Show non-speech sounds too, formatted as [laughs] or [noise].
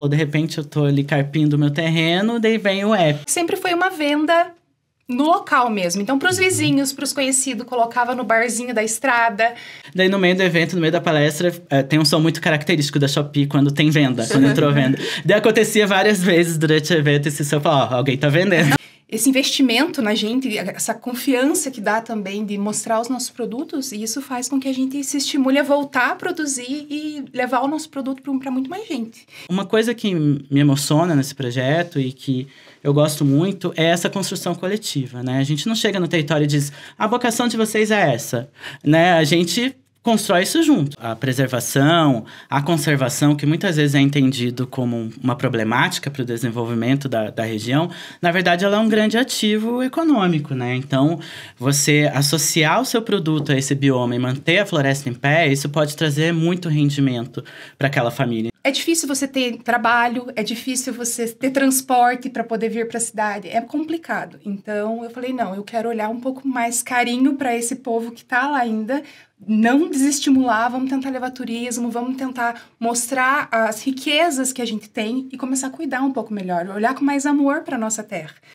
Ou de repente eu tô ali carpindo meu terreno, daí vem o app. Sempre foi uma venda no local mesmo. Então, para os vizinhos, para os conhecidos, colocava no barzinho da estrada. Daí, no meio do evento, no meio da palestra, é, tem um som muito característico da Shopee quando tem venda, quando entrou venda. [laughs] Daí, acontecia várias vezes durante o evento esse som, ó, oh, alguém tá vendendo esse investimento na gente, essa confiança que dá também de mostrar os nossos produtos, e isso faz com que a gente se estimule a voltar a produzir e levar o nosso produto para muito mais gente. Uma coisa que me emociona nesse projeto e que eu gosto muito é essa construção coletiva, né? A gente não chega no território e diz, a vocação de vocês é essa, né? A gente constrói isso junto. A preservação, a conservação, que muitas vezes é entendido como uma problemática para o desenvolvimento da, da região, na verdade ela é um grande ativo econômico, né? Então, você associar o seu produto a esse bioma e manter a floresta em pé, isso pode trazer muito rendimento para aquela família é difícil você ter trabalho, é difícil você ter transporte para poder vir para a cidade, é complicado. Então eu falei, não, eu quero olhar um pouco mais carinho para esse povo que está lá ainda, não desestimular, vamos tentar levar turismo, vamos tentar mostrar as riquezas que a gente tem e começar a cuidar um pouco melhor, olhar com mais amor para nossa terra.